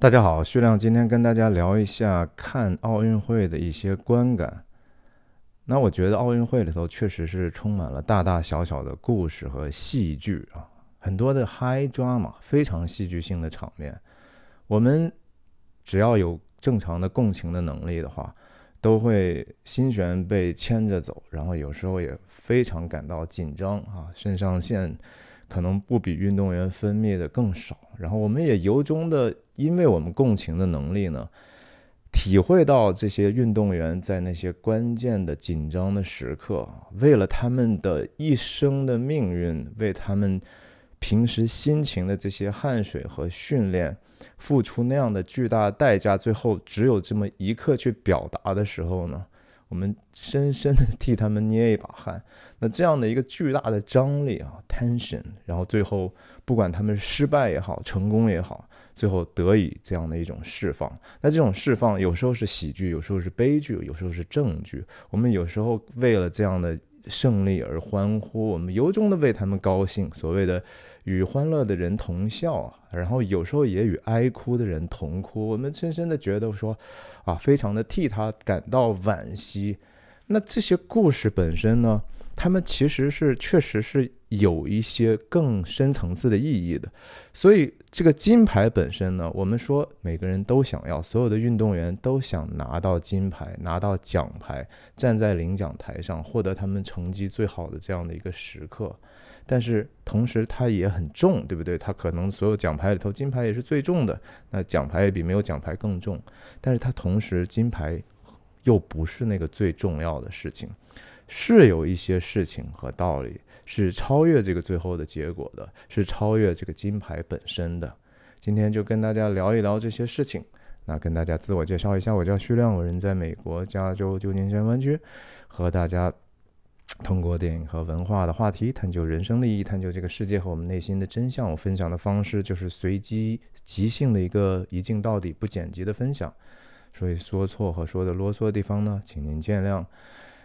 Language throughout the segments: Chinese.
大家好，徐亮今天跟大家聊一下看奥运会的一些观感。那我觉得奥运会里头确实是充满了大大小小的故事和戏剧啊，很多的 high drama，非常戏剧性的场面。我们只要有正常的共情的能力的话，都会心弦被牵着走，然后有时候也非常感到紧张啊，肾上腺可能不比运动员分泌的更少，然后我们也由衷的。因为我们共情的能力呢，体会到这些运动员在那些关键的紧张的时刻，为了他们的一生的命运，为他们平时辛勤的这些汗水和训练付出那样的巨大代价，最后只有这么一刻去表达的时候呢，我们深深的替他们捏一把汗。那这样的一个巨大的张力啊，tension，然后最后不管他们失败也好，成功也好。最后得以这样的一种释放，那这种释放有时候是喜剧，有时候是悲剧，有时候是正剧。我们有时候为了这样的胜利而欢呼，我们由衷的为他们高兴。所谓的与欢乐的人同笑，然后有时候也与哀哭的人同哭。我们深深的觉得说，啊，非常的替他感到惋惜。那这些故事本身呢？他们其实是确实是有一些更深层次的意义的，所以这个金牌本身呢，我们说每个人都想要，所有的运动员都想拿到金牌，拿到奖牌，站在领奖台上获得他们成绩最好的这样的一个时刻。但是同时它也很重，对不对？它可能所有奖牌里头金牌也是最重的，那奖牌也比没有奖牌更重。但是它同时金牌又不是那个最重要的事情。是有一些事情和道理是超越这个最后的结果的，是超越这个金牌本身的。今天就跟大家聊一聊这些事情。那跟大家自我介绍一下，我叫徐亮，我人在美国加州旧金山湾区，和大家通过电影和文化的话题，探究人生的意义，探究这个世界和我们内心的真相。我分享的方式就是随机即兴的一个一镜到底不剪辑的分享，所以说错和说的啰嗦的地方呢，请您见谅。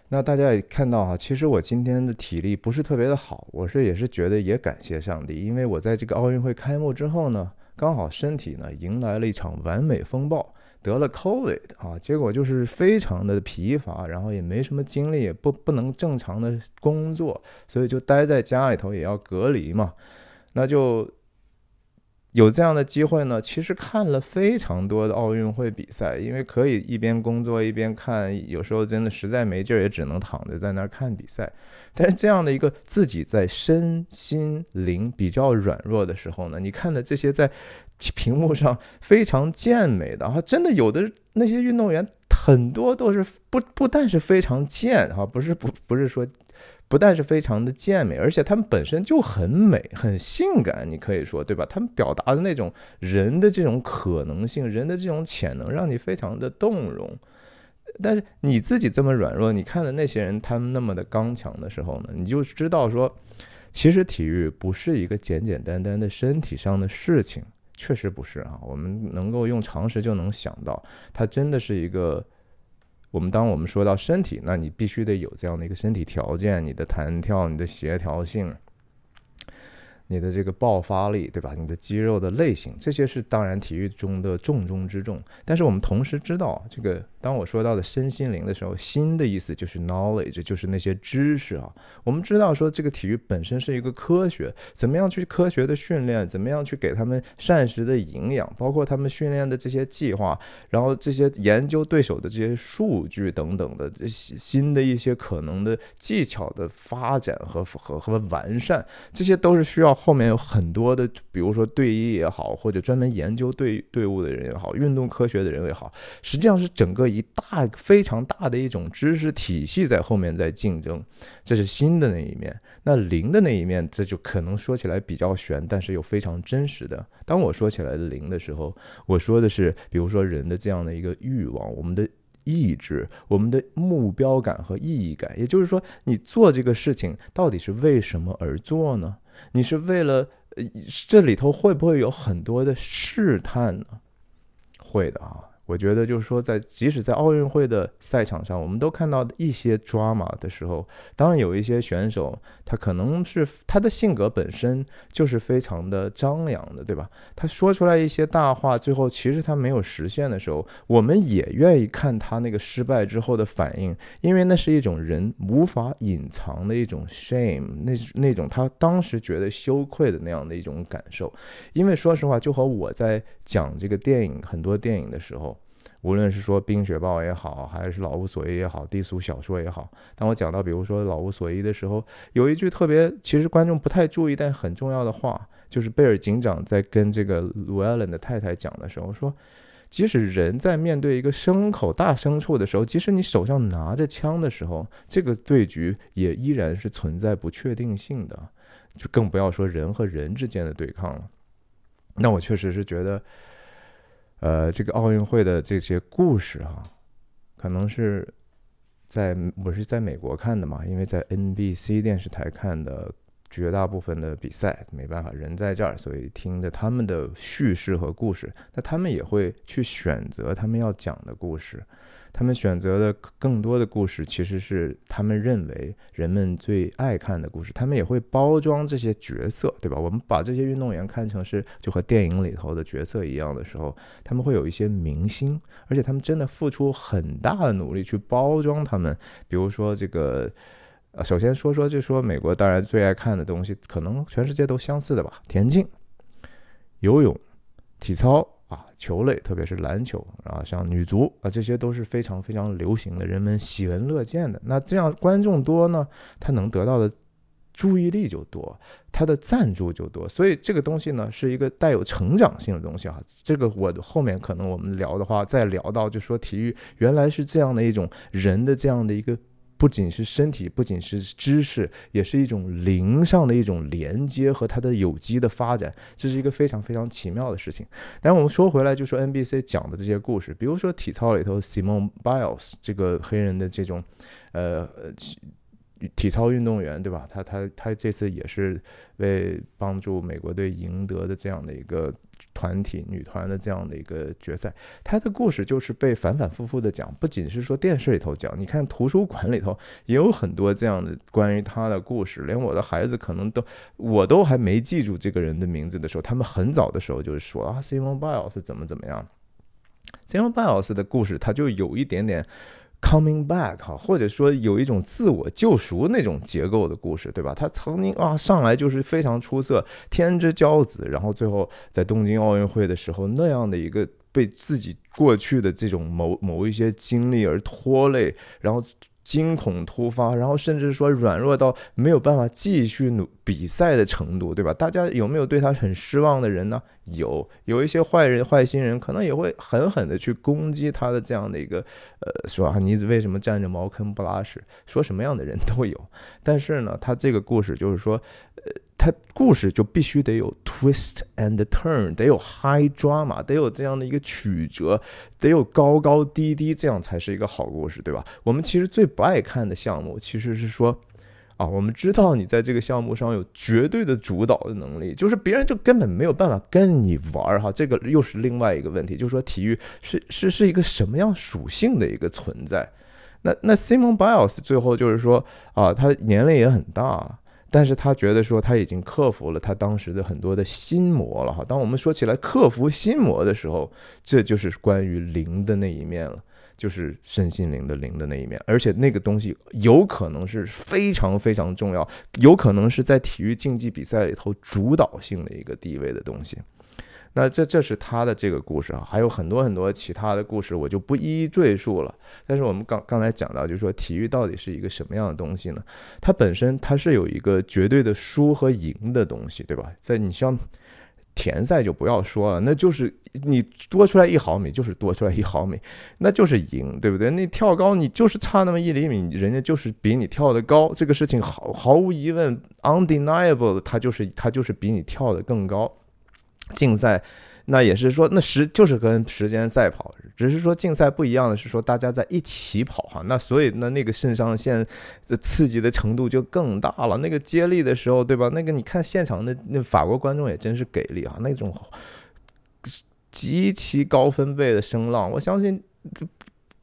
那大家也看到哈，其实我今天的体力不是特别的好，我是也是觉得也感谢上帝，因为我在这个奥运会开幕之后呢，刚好身体呢迎来了一场完美风暴，得了 COVID 啊，结果就是非常的疲乏，然后也没什么精力，也不不能正常的工作，所以就待在家里头也要隔离嘛，那就。有这样的机会呢，其实看了非常多的奥运会比赛，因为可以一边工作一边看，有时候真的实在没劲儿，也只能躺着在那儿看比赛。但是这样的一个自己在身心灵比较软弱的时候呢，你看的这些在屏幕上非常健美的，真的有的那些运动员很多都是不不但是非常健啊，不是不不是说。不但是非常的健美，而且他们本身就很美、很性感。你可以说，对吧？他们表达的那种人的这种可能性、人的这种潜能，让你非常的动容。但是你自己这么软弱，你看的那些人他们那么的刚强的时候呢，你就知道说，其实体育不是一个简简单单的身体上的事情，确实不是啊。我们能够用常识就能想到，它真的是一个。我们当我们说到身体，那你必须得有这样的一个身体条件，你的弹跳、你的协调性、你的这个爆发力，对吧？你的肌肉的类型，这些是当然体育中的重中之重。但是我们同时知道这个。当我说到的身心灵的时候，心的意思就是 knowledge，就是那些知识啊。我们知道说这个体育本身是一个科学，怎么样去科学的训练，怎么样去给他们膳食的营养，包括他们训练的这些计划，然后这些研究对手的这些数据等等的，这新的一些可能的技巧的发展和和和完善，这些都是需要后面有很多的，比如说队医也好，或者专门研究队队伍的人也好，运动科学的人也好，实际上是整个。一大非常大的一种知识体系在后面在竞争，这是新的那一面。那灵的那一面，这就可能说起来比较玄，但是又非常真实的。当我说起来灵的时候，我说的是，比如说人的这样的一个欲望、我们的意志、我们的目标感和意义感。也就是说，你做这个事情到底是为什么而做呢？你是为了，这里头会不会有很多的试探呢？会的啊。我觉得就是说，在即使在奥运会的赛场上，我们都看到一些 drama 的时候，当然有一些选手，他可能是他的性格本身就是非常的张扬的，对吧？他说出来一些大话，最后其实他没有实现的时候，我们也愿意看他那个失败之后的反应，因为那是一种人无法隐藏的一种 shame，那那种他当时觉得羞愧的那样的一种感受。因为说实话，就和我在讲这个电影很多电影的时候。无论是说《冰雪豹也好，还是《老无所依》也好，低俗小说也好，当我讲到比如说《老无所依》的时候，有一句特别，其实观众不太注意，但很重要的话，就是贝尔警长在跟这个卢艾伦的太太讲的时候说：“即使人在面对一个牲口大牲畜的时候，即使你手上拿着枪的时候，这个对局也依然是存在不确定性的，就更不要说人和人之间的对抗了。”那我确实是觉得。呃，这个奥运会的这些故事哈，可能是在我是在美国看的嘛，因为在 NBC 电视台看的绝大部分的比赛，没办法，人在这儿，所以听着他们的叙事和故事，那他们也会去选择他们要讲的故事。他们选择的更多的故事，其实是他们认为人们最爱看的故事。他们也会包装这些角色，对吧？我们把这些运动员看成是就和电影里头的角色一样的时候，他们会有一些明星，而且他们真的付出很大的努力去包装他们。比如说，这个，首先说说就说美国当然最爱看的东西，可能全世界都相似的吧：田径、游泳、体操。啊，球类，特别是篮球，然后像女足啊，这些都是非常非常流行的，人们喜闻乐见的。那这样观众多呢，他能得到的注意力就多，他的赞助就多。所以这个东西呢，是一个带有成长性的东西哈。这个我后面可能我们聊的话，再聊到就说体育原来是这样的一种人的这样的一个。不仅是身体，不仅是知识，也是一种灵上的一种连接和它的有机的发展，这是一个非常非常奇妙的事情。但我们说回来，就说 NBC 讲的这些故事，比如说体操里头 s i m o n Biles 这个黑人的这种，呃，体操运动员，对吧？他他他这次也是为帮助美国队赢得的这样的一个。团体女团的这样的一个决赛，她的故事就是被反反复复的讲，不仅是说电视里头讲，你看图书馆里头也有很多这样的关于她的故事，连我的孩子可能都，我都还没记住这个人的名字的时候，他们很早的时候就是说啊，Simon b i e s 怎么怎么样，Simon b i e s 的故事，他就有一点点。coming back 哈，或者说有一种自我救赎那种结构的故事，对吧？他曾经啊上来就是非常出色，天之骄子，然后最后在东京奥运会的时候那样的一个被自己过去的这种某某一些经历而拖累，然后。惊恐突发，然后甚至说软弱到没有办法继续努比赛的程度，对吧？大家有没有对他很失望的人呢？有，有一些坏人、坏心人，可能也会狠狠的去攻击他的这样的一个，呃，是吧？你为什么占着茅坑不拉屎？说什么样的人都有，但是呢，他这个故事就是说，呃。它故事就必须得有 twist and turn，得有 high drama，得有这样的一个曲折，得有高高低低，这样才是一个好故事，对吧？我们其实最不爱看的项目，其实是说啊，我们知道你在这个项目上有绝对的主导的能力，就是别人就根本没有办法跟你玩儿哈。这个又是另外一个问题，就是说体育是是是一个什么样属性的一个存在？那那 Simon Bios 最后就是说啊，他年龄也很大。但是他觉得说他已经克服了他当时的很多的心魔了哈。当我们说起来克服心魔的时候，这就是关于灵的那一面了，就是身心灵的灵的那一面，而且那个东西有可能是非常非常重要，有可能是在体育竞技比赛里头主导性的一个地位的东西。那这这是他的这个故事啊，还有很多很多其他的故事，我就不一一赘述了。但是我们刚刚才讲到，就是说体育到底是一个什么样的东西呢？它本身它是有一个绝对的输和赢的东西，对吧？在你像田赛就不要说了，那就是你多出来一毫米就是多出来一毫米，那就是赢，对不对？那跳高你就是差那么一厘米，人家就是比你跳得高，这个事情毫毫无疑问，undeniable，它就是它就是比你跳得更高。竞赛，那也是说，那时就是跟时间赛跑，只是说竞赛不一样的是说，大家在一起跑哈，那所以那那个肾上腺的刺激的程度就更大了。那个接力的时候，对吧？那个你看现场的那法国观众也真是给力啊，那种极其高分贝的声浪，我相信这。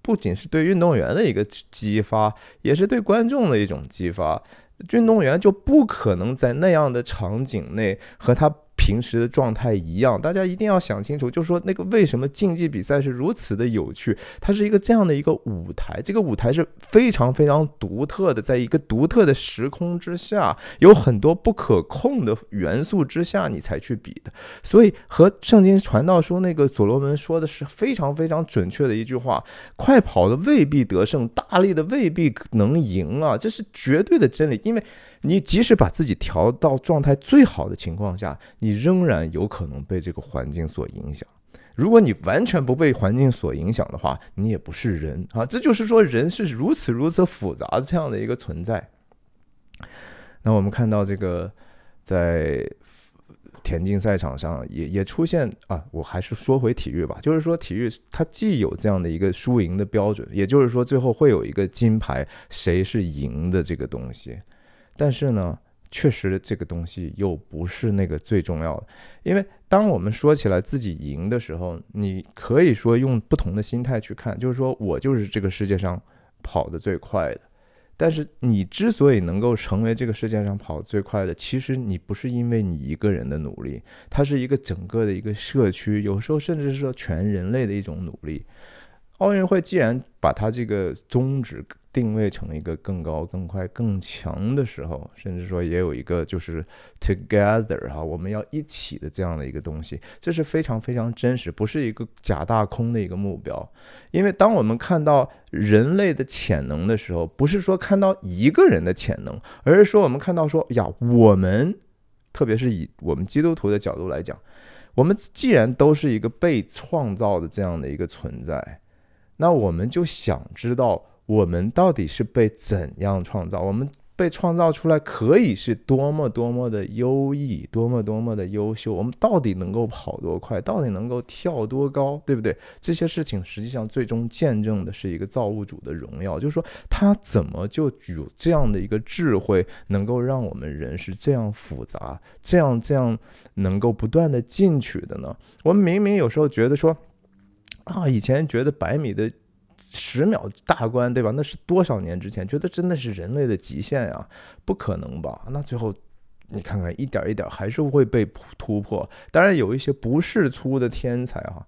不仅是对运动员的一个激发，也是对观众的一种激发。运动员就不可能在那样的场景内和他。平时的状态一样，大家一定要想清楚，就是说那个为什么竞技比赛是如此的有趣？它是一个这样的一个舞台，这个舞台是非常非常独特的，在一个独特的时空之下，有很多不可控的元素之下，你才去比的。所以和圣经传道书那个所罗门说的是非常非常准确的一句话：快跑的未必得胜，大力的未必能赢啊！这是绝对的真理，因为。你即使把自己调到状态最好的情况下，你仍然有可能被这个环境所影响。如果你完全不被环境所影响的话，你也不是人啊！这就是说，人是如此如此复杂的这样的一个存在。那我们看到这个在田径赛场上也也出现啊，我还是说回体育吧。就是说，体育它既有这样的一个输赢的标准，也就是说，最后会有一个金牌，谁是赢的这个东西。但是呢，确实这个东西又不是那个最重要的，因为当我们说起来自己赢的时候，你可以说用不同的心态去看，就是说我就是这个世界上跑得最快的。但是你之所以能够成为这个世界上跑最快的，其实你不是因为你一个人的努力，它是一个整个的一个社区，有时候甚至是说全人类的一种努力。奥运会既然把它这个宗旨定位成一个更高、更快、更强的时候，甚至说也有一个就是 together 哈，我们要一起的这样的一个东西，这是非常非常真实，不是一个假大空的一个目标。因为当我们看到人类的潜能的时候，不是说看到一个人的潜能，而是说我们看到说呀，我们特别是以我们基督徒的角度来讲，我们既然都是一个被创造的这样的一个存在。那我们就想知道，我们到底是被怎样创造？我们被创造出来可以是多么多么的优异，多么多么的优秀？我们到底能够跑多快？到底能够跳多高？对不对？这些事情实际上最终见证的是一个造物主的荣耀，就是说他怎么就有这样的一个智慧，能够让我们人是这样复杂，这样这样能够不断的进取的呢？我们明明有时候觉得说。啊，以前觉得百米的十秒大关，对吧？那是多少年之前，觉得真的是人类的极限呀，不可能吧？那最后你看看，一点一点还是会被突破。当然有一些不是粗的天才啊，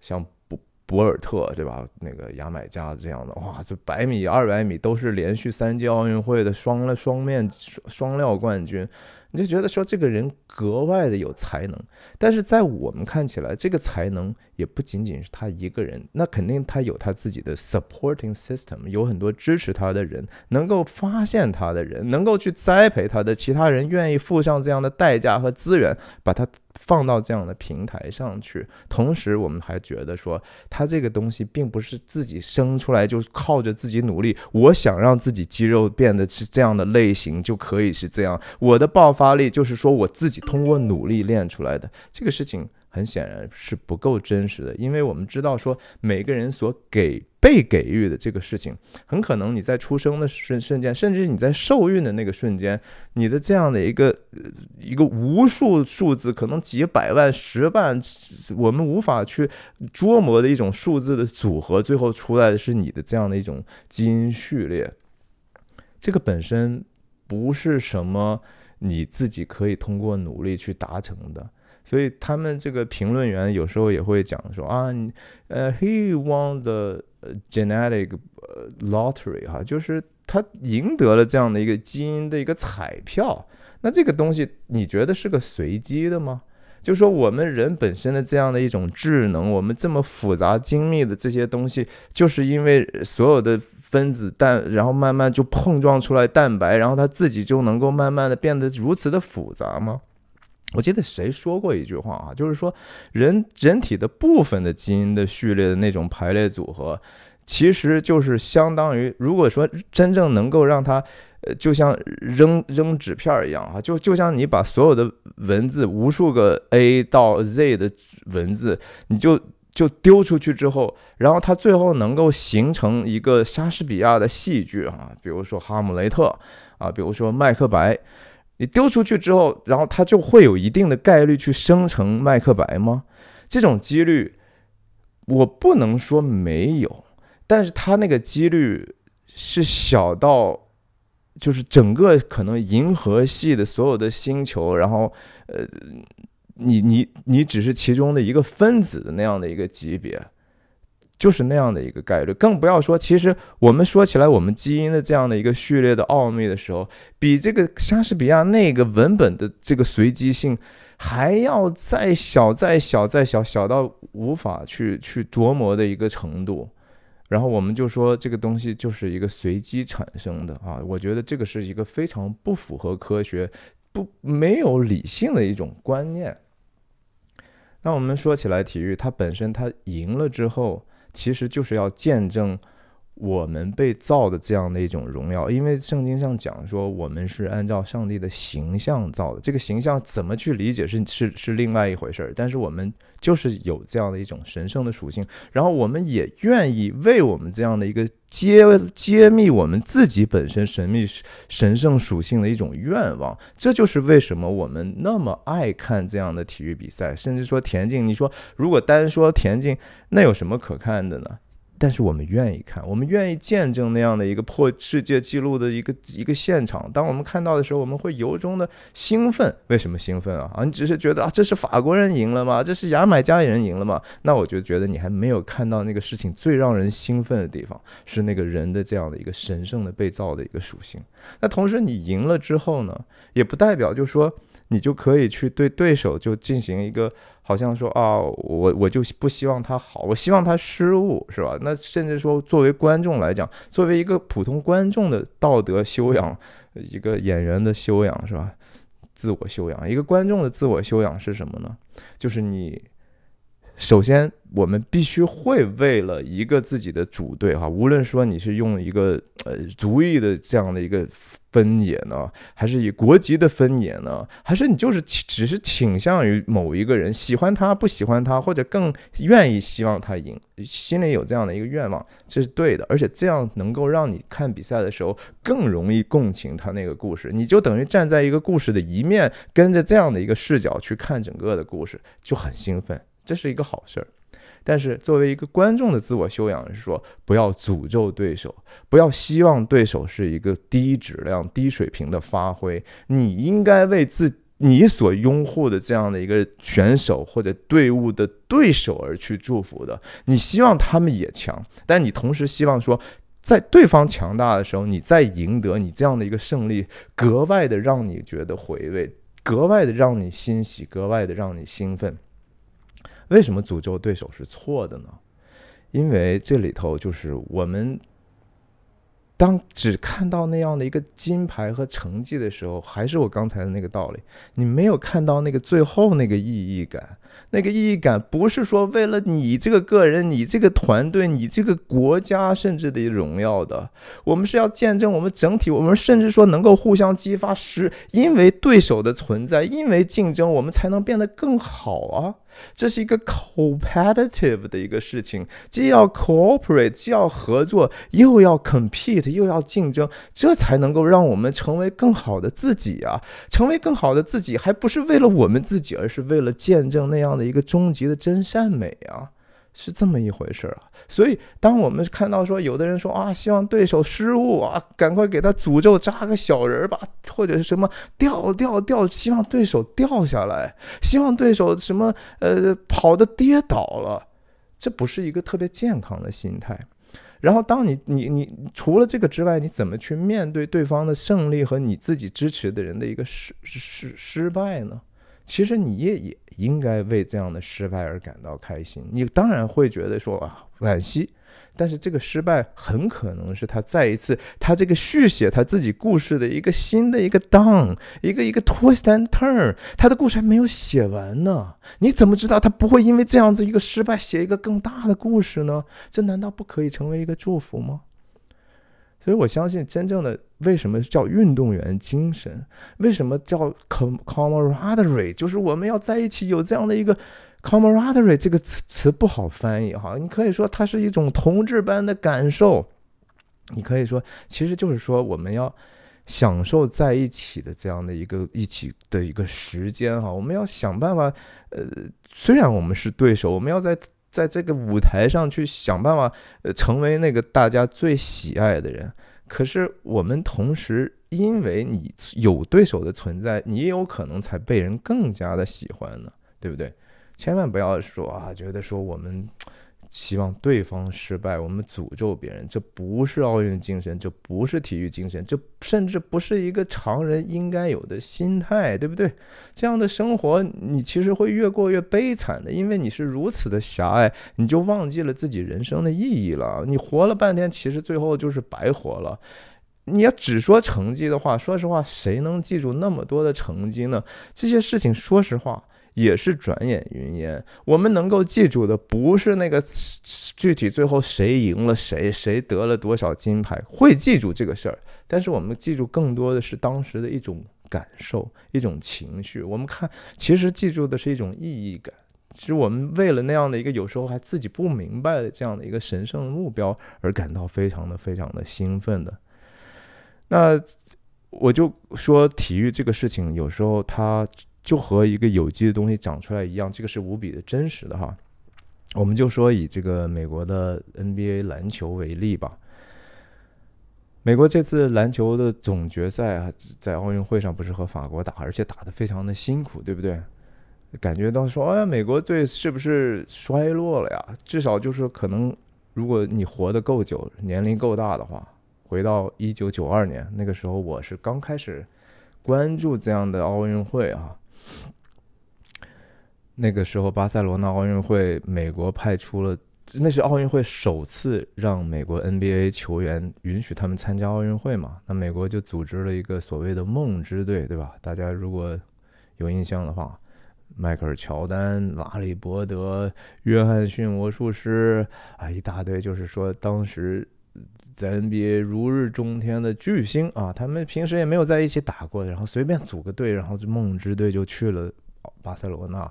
像博博尔特对吧？那个牙买加这样的，哇，这百米、二百米都是连续三届奥运会的双了双面双料冠军。你就觉得说这个人格外的有才能，但是在我们看起来，这个才能也不仅仅是他一个人，那肯定他有他自己的 supporting system，有很多支持他的人，能够发现他的人，能够去栽培他的其他人，愿意付上这样的代价和资源，把他放到这样的平台上去。同时，我们还觉得说，他这个东西并不是自己生出来就靠着自己努力，我想让自己肌肉变得是这样的类型就可以是这样，我的暴。发力就是说我自己通过努力练出来的这个事情，很显然是不够真实的，因为我们知道说每个人所给被给予的这个事情，很可能你在出生的瞬瞬间，甚至你在受孕的那个瞬间，你的这样的一个一个无数数字，可能几百万、十万，我们无法去捉摸的一种数字的组合，最后出来的是你的这样的一种基因序列，这个本身不是什么。你自己可以通过努力去达成的，所以他们这个评论员有时候也会讲说啊，呃，he won the genetic lottery 哈，就是他赢得了这样的一个基因的一个彩票。那这个东西你觉得是个随机的吗？就说我们人本身的这样的一种智能，我们这么复杂精密的这些东西，就是因为所有的分子蛋，然后慢慢就碰撞出来蛋白，然后它自己就能够慢慢的变得如此的复杂吗？我记得谁说过一句话啊，就是说人人体的部分的基因的序列的那种排列组合，其实就是相当于如果说真正能够让它。就像扔扔纸片一样啊，就就像你把所有的文字，无数个 A 到 Z 的文字，你就就丢出去之后，然后它最后能够形成一个莎士比亚的戏剧啊，比如说《哈姆雷特》啊，比如说《麦克白》，你丢出去之后，然后它就会有一定的概率去生成《麦克白》吗？这种几率我不能说没有，但是它那个几率是小到。就是整个可能银河系的所有的星球，然后，呃，你你你只是其中的一个分子的那样的一个级别，就是那样的一个概率。更不要说，其实我们说起来，我们基因的这样的一个序列的奥秘的时候，比这个莎士比亚那个文本的这个随机性还要再小再小再小，小到无法去去琢磨的一个程度。然后我们就说这个东西就是一个随机产生的啊，我觉得这个是一个非常不符合科学、不没有理性的一种观念。那我们说起来，体育它本身，它赢了之后，其实就是要见证。我们被造的这样的一种荣耀，因为圣经上讲说我们是按照上帝的形象造的。这个形象怎么去理解是是是另外一回事儿，但是我们就是有这样的一种神圣的属性，然后我们也愿意为我们这样的一个揭揭秘我们自己本身神秘神圣属性的一种愿望。这就是为什么我们那么爱看这样的体育比赛，甚至说田径。你说如果单说田径，那有什么可看的呢？但是我们愿意看，我们愿意见证那样的一个破世界纪录的一个一个现场。当我们看到的时候，我们会由衷的兴奋。为什么兴奋啊？啊，你只是觉得啊，这是法国人赢了吗？这是牙买加人赢了吗？那我就觉得你还没有看到那个事情最让人兴奋的地方，是那个人的这样的一个神圣的被造的一个属性。那同时，你赢了之后呢，也不代表就说你就可以去对对手就进行一个。好像说啊，我我就不希望他好，我希望他失误，是吧？那甚至说，作为观众来讲，作为一个普通观众的道德修养，一个演员的修养，是吧？自我修养，一个观众的自我修养是什么呢？就是你首先。我们必须会为了一个自己的主队哈，无论说你是用一个呃族裔的这样的一个分野呢，还是以国籍的分野呢，还是你就是只是倾向于某一个人，喜欢他，不喜欢他，或者更愿意希望他赢，心里有这样的一个愿望，这是对的，而且这样能够让你看比赛的时候更容易共情他那个故事，你就等于站在一个故事的一面，跟着这样的一个视角去看整个的故事，就很兴奋，这是一个好事儿。但是，作为一个观众的自我修养是说，不要诅咒对手，不要希望对手是一个低质量、低水平的发挥。你应该为自你所拥护的这样的一个选手或者队伍的对手而去祝福的。你希望他们也强，但你同时希望说，在对方强大的时候，你再赢得你这样的一个胜利，格外的让你觉得回味，格外的让你欣喜，格外的让你兴奋。为什么诅咒对手是错的呢？因为这里头就是我们当只看到那样的一个金牌和成绩的时候，还是我刚才的那个道理，你没有看到那个最后那个意义感。那个意义感不是说为了你这个个人、你这个团队、你这个国家甚至的荣耀的，我们是要见证我们整体，我们甚至说能够互相激发，是因为对手的存在，因为竞争，我们才能变得更好啊。这是一个 competitive 的一个事情，既要 cooperate，既要合作，又要 compete，又要竞争，这才能够让我们成为更好的自己啊！成为更好的自己，还不是为了我们自己，而是为了见证那样的一个终极的真善美啊！是这么一回事儿啊，所以当我们看到说有的人说啊，希望对手失误啊，赶快给他诅咒，扎个小人儿吧，或者是什么掉掉掉，希望对手掉下来，希望对手什么呃跑的跌倒了，这不是一个特别健康的心态。然后当你你你除了这个之外，你怎么去面对对方的胜利和你自己支持的人的一个失失失败呢？其实你也也应该为这样的失败而感到开心。你当然会觉得说啊惋惜，但是这个失败很可能是他再一次他这个续写他自己故事的一个新的一个 down 一个一个 turn 他的故事还没有写完呢。你怎么知道他不会因为这样子一个失败写一个更大的故事呢？这难道不可以成为一个祝福吗？所以，我相信真正的为什么叫运动员精神？为什么叫 camaraderie？就是我们要在一起，有这样的一个 camaraderie 这个词词不好翻译哈。你可以说它是一种同志般的感受，你可以说，其实就是说我们要享受在一起的这样的一个一起的一个时间哈。我们要想办法，呃，虽然我们是对手，我们要在。在这个舞台上去想办法，呃，成为那个大家最喜爱的人。可是我们同时，因为你有对手的存在，你有可能才被人更加的喜欢呢，对不对？千万不要说啊，觉得说我们。希望对方失败，我们诅咒别人，这不是奥运精神，这不是体育精神，这甚至不是一个常人应该有的心态，对不对？这样的生活，你其实会越过越悲惨的，因为你是如此的狭隘，你就忘记了自己人生的意义了。你活了半天，其实最后就是白活了。你要只说成绩的话，说实话，谁能记住那么多的成绩呢？这些事情，说实话。也是转眼云烟。我们能够记住的不是那个具体最后谁赢了谁，谁得了多少金牌，会记住这个事儿。但是我们记住更多的是当时的一种感受，一种情绪。我们看，其实记住的是一种意义感，是我们为了那样的一个有时候还自己不明白的这样的一个神圣的目标而感到非常的非常的兴奋的。那我就说体育这个事情，有时候它。就和一个有机的东西长出来一样，这个是无比的真实的哈。我们就说以这个美国的 NBA 篮球为例吧。美国这次篮球的总决赛啊，在奥运会上不是和法国打，而且打得非常的辛苦，对不对？感觉到说，哎，美国队是不是衰落了呀？至少就是可能，如果你活得够久，年龄够大的话，回到一九九二年那个时候，我是刚开始关注这样的奥运会啊。那个时候，巴塞罗那奥运会，美国派出了，那是奥运会首次让美国 NBA 球员允许他们参加奥运会嘛？那美国就组织了一个所谓的“梦之队”，对吧？大家如果有印象的话，迈克尔·乔丹、拉里·伯德、约翰逊魔术师啊，一大堆，就是说当时。在 NBA 如日中天的巨星啊，他们平时也没有在一起打过，然后随便组个队，然后就梦之队就去了巴塞罗那，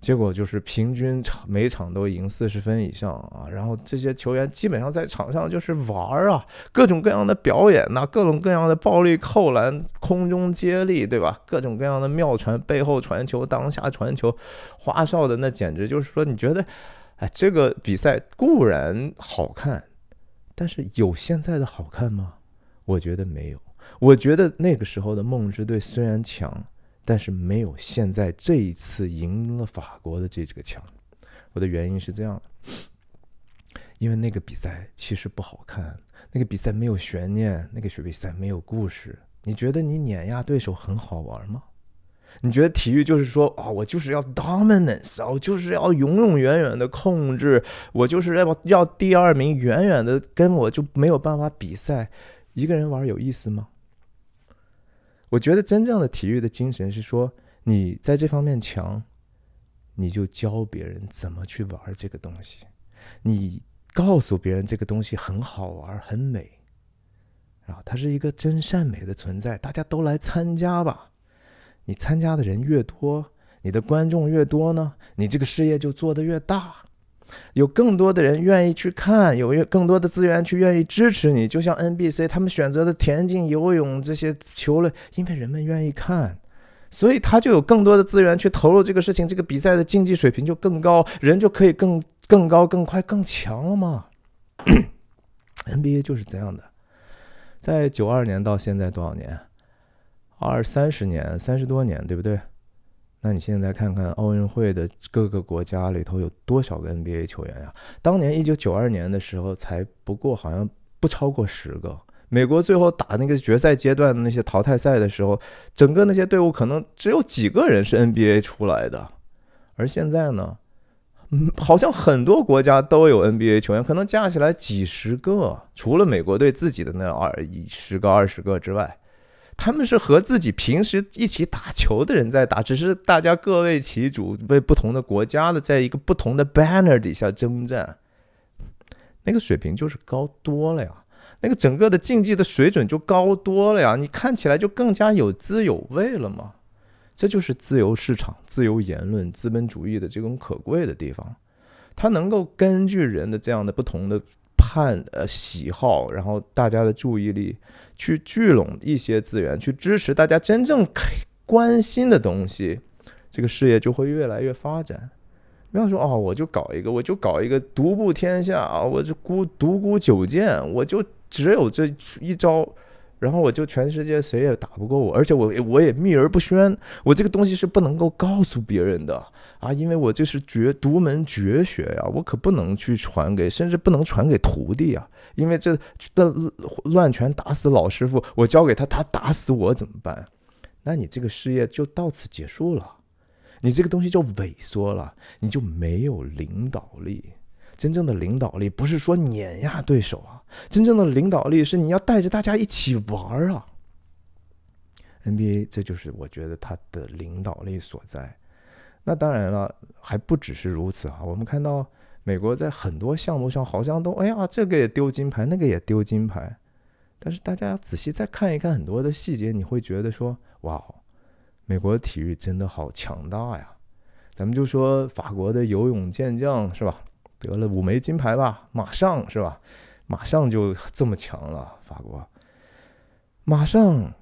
结果就是平均每场都赢四十分以上啊！然后这些球员基本上在场上就是玩啊，各种各样的表演，呐，各种各样的暴力扣篮、空中接力，对吧？各种各样的妙传、背后传球、当下传球，花哨的那简直就是说，你觉得，哎，这个比赛固然好看。但是有现在的好看吗？我觉得没有。我觉得那个时候的梦之队虽然强，但是没有现在这一次赢了法国的这这个强。我的原因是这样的，因为那个比赛其实不好看，那个比赛没有悬念，那个比赛没有故事。你觉得你碾压对手很好玩吗？你觉得体育就是说啊，我就是要 dominance，我就是要永永远远的控制，我就是要要第二名远远的跟我就没有办法比赛，一个人玩有意思吗？我觉得真正的体育的精神是说，你在这方面强，你就教别人怎么去玩这个东西，你告诉别人这个东西很好玩、很美，啊，它是一个真善美的存在，大家都来参加吧。你参加的人越多，你的观众越多呢，你这个事业就做得越大，有更多的人愿意去看，有越更多的资源去愿意支持你。就像 N B C 他们选择的田径、游泳这些球类，因为人们愿意看，所以他就有更多的资源去投入这个事情，这个比赛的竞技水平就更高，人就可以更更高、更快、更强了嘛。N B A 就是这样的，在九二年到现在多少年？二三十年，三十多年，对不对？那你现在看看奥运会的各个国家里头有多少个 NBA 球员呀？当年一九九二年的时候，才不过好像不超过十个。美国最后打那个决赛阶段的那些淘汰赛的时候，整个那些队伍可能只有几个人是 NBA 出来的。而现在呢，嗯，好像很多国家都有 NBA 球员，可能加起来几十个，除了美国队自己的那二十个、二十个之外。他们是和自己平时一起打球的人在打，只是大家各为其主，为不同的国家的，在一个不同的 banner 底下征战，那个水平就是高多了呀，那个整个的竞技的水准就高多了呀，你看起来就更加有滋有味了嘛。这就是自由市场、自由言论、资本主义的这种可贵的地方，它能够根据人的这样的不同的判呃喜好，然后大家的注意力。去聚拢一些资源，去支持大家真正关关心的东西，这个事业就会越来越发展。不要说啊，我就搞一个，我就搞一个独步天下啊，我就孤独孤九剑，我就只有这一招。然后我就全世界谁也打不过我，而且我我也秘而不宣，我这个东西是不能够告诉别人的啊，因为我这是绝独门绝学呀，我可不能去传给，甚至不能传给徒弟啊，因为这乱乱拳打死老师傅，我教给他，他打死我怎么办？那你这个事业就到此结束了，你这个东西就萎缩了，你就没有领导力。真正的领导力不是说碾压对手啊。真正的领导力是你要带着大家一起玩儿啊！NBA，这就是我觉得他的领导力所在。那当然了，还不只是如此啊！我们看到美国在很多项目上好像都，哎呀，这个也丢金牌，那个也丢金牌。但是大家仔细再看一看很多的细节，你会觉得说，哇，美国体育真的好强大呀！咱们就说法国的游泳健将是吧？得了五枚金牌吧，马上是吧？马上就这么强了，法国。马上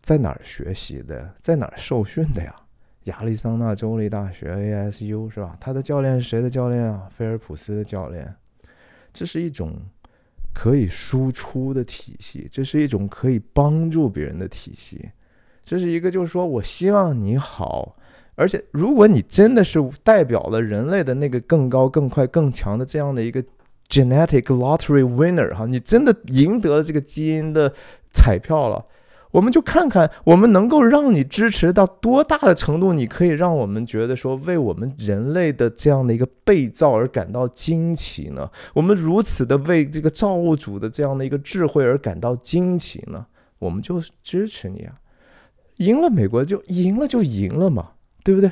在哪儿学习的，在哪儿受训的呀？亚利桑那州立大学 ASU 是吧？他的教练是谁的教练啊？菲尔普斯的教练。这是一种可以输出的体系，这是一种可以帮助别人的体系，这是一个就是说我希望你好，而且如果你真的是代表了人类的那个更高、更快、更强的这样的一个。Genetic lottery winner，哈，你真的赢得了这个基因的彩票了。我们就看看，我们能够让你支持到多大的程度，你可以让我们觉得说，为我们人类的这样的一个被造而感到惊奇呢？我们如此的为这个造物主的这样的一个智慧而感到惊奇呢？我们就支持你啊！赢了美国就赢了，就赢了嘛，对不对？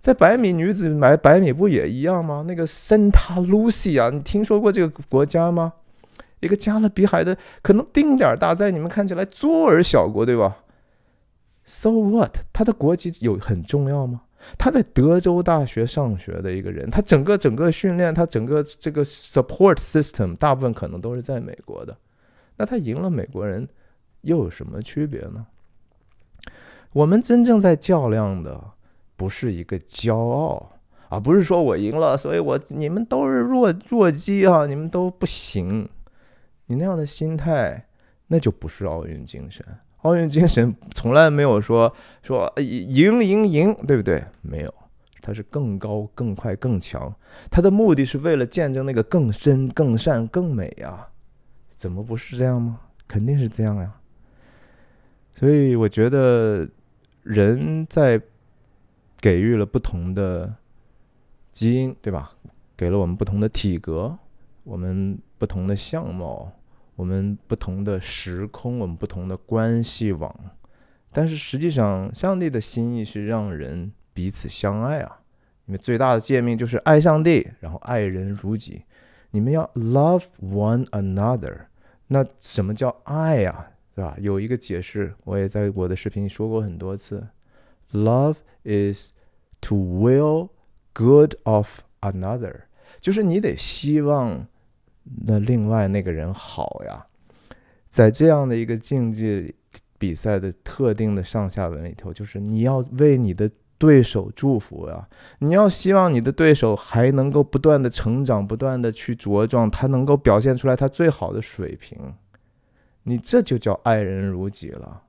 在百米女子买百米不也一样吗？那个 l u 露西 a 你听说过这个国家吗？一个加勒比海的可能丁点大在你们看起来卓尔小国对吧？So what？他的国籍有很重要吗？他在德州大学上学的一个人，他整个整个训练，他整个这个 support system 大部分可能都是在美国的。那他赢了美国人，又有什么区别呢？我们真正在较量的。不是一个骄傲，而不是说我赢了，所以我你们都是弱弱鸡啊，你们都不行。你那样的心态，那就不是奥运精神。奥运精神从来没有说说赢赢赢，对不对？没有，它是更高、更快、更强。它的目的是为了见证那个更深、更善、更美啊。怎么不是这样吗？肯定是这样呀。所以我觉得人在。给予了不同的基因，对吧？给了我们不同的体格，我们不同的相貌，我们不同的时空，我们不同的关系网。但是实际上，上帝的心意是让人彼此相爱啊！你们最大的诫命就是爱上帝，然后爱人如己。你们要 love one another。那什么叫爱呀？对吧？有一个解释，我也在我的视频说过很多次。Love is to will good of another，就是你得希望那另外那个人好呀。在这样的一个竞技比赛的特定的上下文里头，就是你要为你的对手祝福呀，你要希望你的对手还能够不断的成长，不断的去茁壮，他能够表现出来他最好的水平。你这就叫爱人如己了。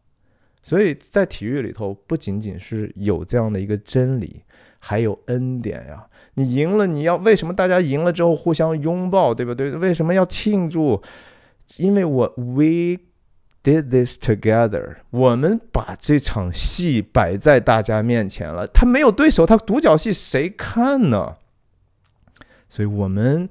所以在体育里头，不仅仅是有这样的一个真理，还有恩典呀。你赢了，你要为什么大家赢了之后互相拥抱，对不对？为什么要庆祝？因为我 we did this together，我们把这场戏摆在大家面前了。他没有对手，他独角戏谁看呢？所以我们。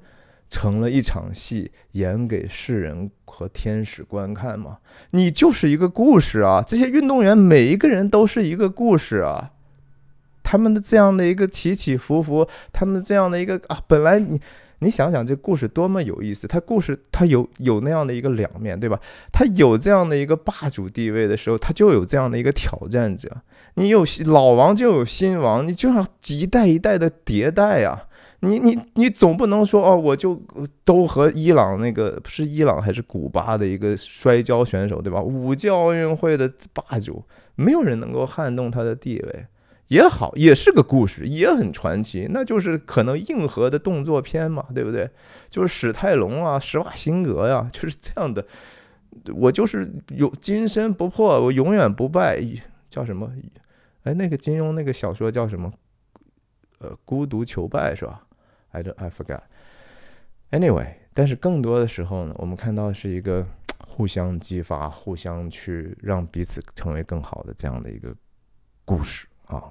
成了一场戏，演给世人和天使观看吗？你就是一个故事啊！这些运动员每一个人都是一个故事啊！他们的这样的一个起起伏伏，他们这样的一个啊，本来你你想想这故事多么有意思，他故事他有有那样的一个两面对吧？他有这样的一个霸主地位的时候，他就有这样的一个挑战者。你有老王就有新王，你就像一代一代的迭代啊！你你你总不能说哦，我就都和伊朗那个是伊朗还是古巴的一个摔跤选手对吧？五届奥运会的霸主，没有人能够撼动他的地位。也好，也是个故事，也很传奇。那就是可能硬核的动作片嘛，对不对？就是史泰龙啊，施瓦辛格呀，就是这样的。我就是有金身不破，我永远不败。叫什么？哎，那个金庸那个小说叫什么？呃，孤独求败是吧？I don't, I forget. Anyway，但是更多的时候呢，我们看到的是一个互相激发、互相去让彼此成为更好的这样的一个故事啊。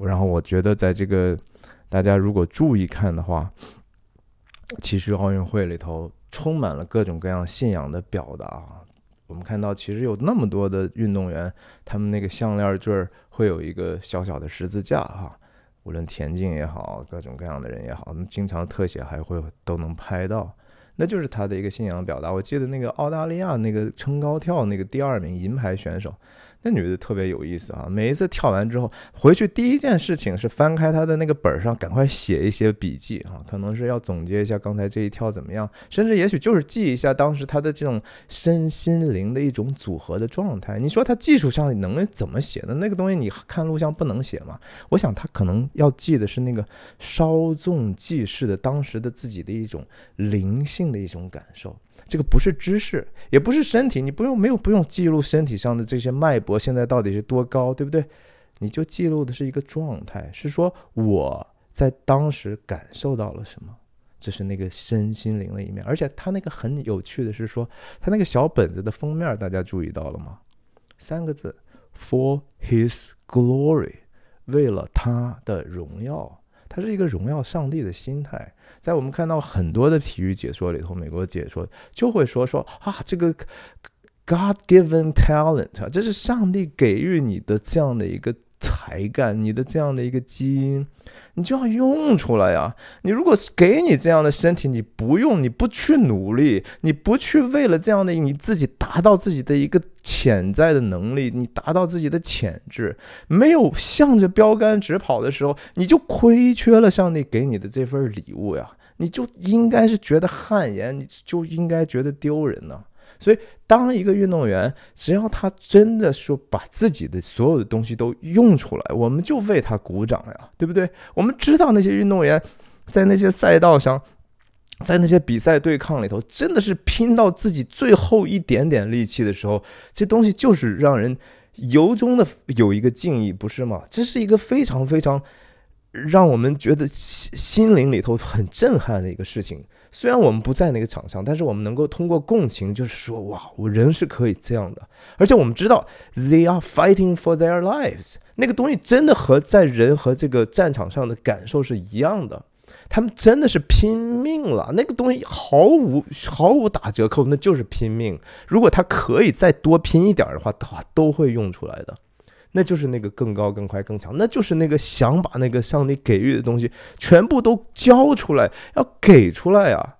然后我觉得，在这个大家如果注意看的话，其实奥运会里头充满了各种各样信仰的表达。我们看到，其实有那么多的运动员，他们那个项链坠会有一个小小的十字架哈。无论田径也好，各种各样的人也好，经常特写还会都能拍到，那就是他的一个信仰表达。我记得那个澳大利亚那个撑高跳那个第二名银牌选手。那女的特别有意思啊！每一次跳完之后回去，第一件事情是翻开她的那个本上，赶快写一些笔记啊，可能是要总结一下刚才这一跳怎么样，甚至也许就是记一下当时她的这种身心灵的一种组合的状态。你说她技术上能怎么写呢？那个东西你看录像不能写吗？我想她可能要记的是那个稍纵即逝的当时的自己的一种灵性的一种感受。这个不是知识，也不是身体，你不用没有不用记录身体上的这些脉搏现在到底是多高，对不对？你就记录的是一个状态，是说我在当时感受到了什么，这是那个身心灵的一面。而且他那个很有趣的是说，他那个小本子的封面，大家注意到了吗？三个字：For His Glory，为了他的荣耀。他是一个荣耀上帝的心态，在我们看到很多的体育解说里头，美国解说就会说说啊，这个 God-given talent，这是上帝给予你的这样的一个。才干，你的这样的一个基因，你就要用出来呀。你如果给你这样的身体，你不用，你不去努力，你不去为了这样的你自己达到自己的一个潜在的能力，你达到自己的潜质，没有向着标杆直跑的时候，你就亏缺了上帝给你的这份礼物呀。你就应该是觉得汗颜，你就应该觉得丢人呢。所以，当一个运动员，只要他真的说把自己的所有的东西都用出来，我们就为他鼓掌呀，对不对？我们知道那些运动员在那些赛道上，在那些比赛对抗里头，真的是拼到自己最后一点点力气的时候，这东西就是让人由衷的有一个敬意，不是吗？这是一个非常非常让我们觉得心心灵里头很震撼的一个事情。虽然我们不在那个场上，但是我们能够通过共情，就是说，哇，我人是可以这样的。而且我们知道，they are fighting for their lives，那个东西真的和在人和这个战场上的感受是一样的。他们真的是拼命了，那个东西毫无毫无打折扣，那就是拼命。如果他可以再多拼一点的话，他都会用出来的。那就是那个更高、更快、更强，那就是那个想把那个上帝给予的东西全部都交出来，要给出来呀！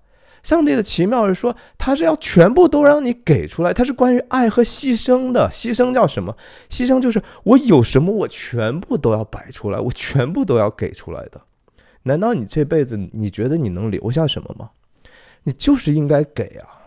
上帝的奇妙是说，他是要全部都让你给出来，他是关于爱和牺牲的。牺牲叫什么？牺牲就是我有什么，我全部都要摆出来，我全部都要给出来的。难道你这辈子你觉得你能留下什么吗？你就是应该给啊！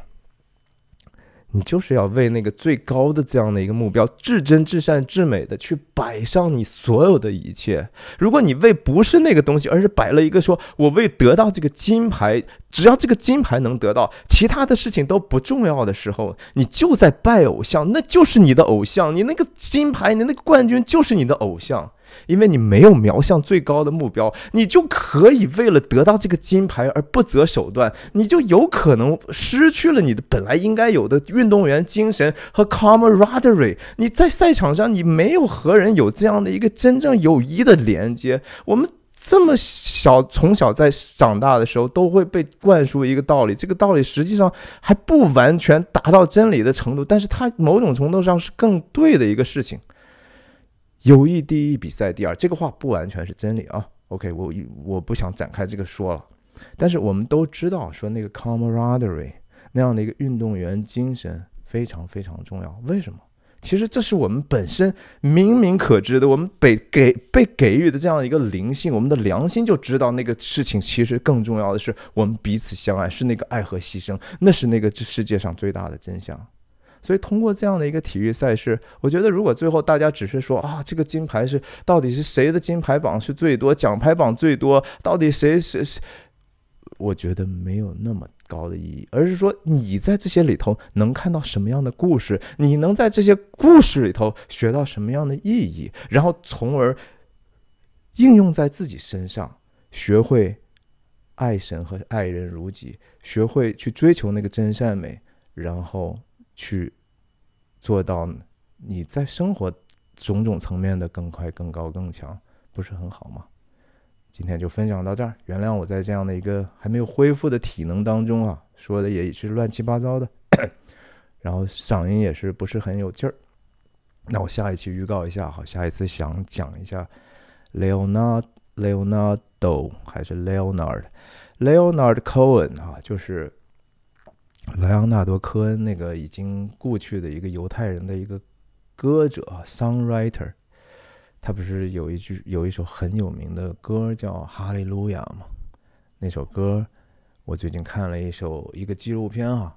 你就是要为那个最高的这样的一个目标，至真、至善、至美的去摆上你所有的一切。如果你为不是那个东西，而是摆了一个说“我为得到这个金牌，只要这个金牌能得到，其他的事情都不重要的时候”，你就在拜偶像，那就是你的偶像，你那个金牌，你那个冠军就是你的偶像。因为你没有瞄向最高的目标，你就可以为了得到这个金牌而不择手段，你就有可能失去了你的本来应该有的运动员精神和 camaraderie。你在赛场上，你没有和人有这样的一个真正友谊的连接。我们这么小，从小在长大的时候，都会被灌输一个道理，这个道理实际上还不完全达到真理的程度，但是它某种程度上是更对的一个事情。友谊第一，比赛第二，这个话不完全是真理啊。OK，我我不想展开这个说了。但是我们都知道，说那个 camaraderie 那样的一个运动员精神非常非常重要。为什么？其实这是我们本身明明可知的，我们被给被给予的这样一个灵性，我们的良心就知道，那个事情其实更重要的是我们彼此相爱，是那个爱和牺牲，那是那个这世界上最大的真相。所以通过这样的一个体育赛事，我觉得如果最后大家只是说啊，这个金牌是到底是谁的金牌榜是最多，奖牌榜最多，到底谁谁谁，我觉得没有那么高的意义，而是说你在这些里头能看到什么样的故事，你能在这些故事里头学到什么样的意义，然后从而应用在自己身上，学会爱神和爱人如己，学会去追求那个真善美，然后去。做到你在生活种种层面的更快、更高、更强，不是很好吗？今天就分享到这儿，原谅我在这样的一个还没有恢复的体能当中啊，说的也是乱七八糟的，然后嗓音也是不是很有劲儿。那我下一期预告一下哈，下一次想讲一下 Leonardo 还是 Leonard Leonard Cohen 啊，就是。莱昂纳多·科恩那个已经故去的一个犹太人的一个歌者，songwriter，他不是有一句有一首很有名的歌叫《哈利路亚》吗？那首歌我最近看了一首一个纪录片啊，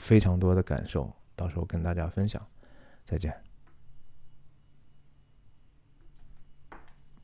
非常多的感受到时候跟大家分享，再见。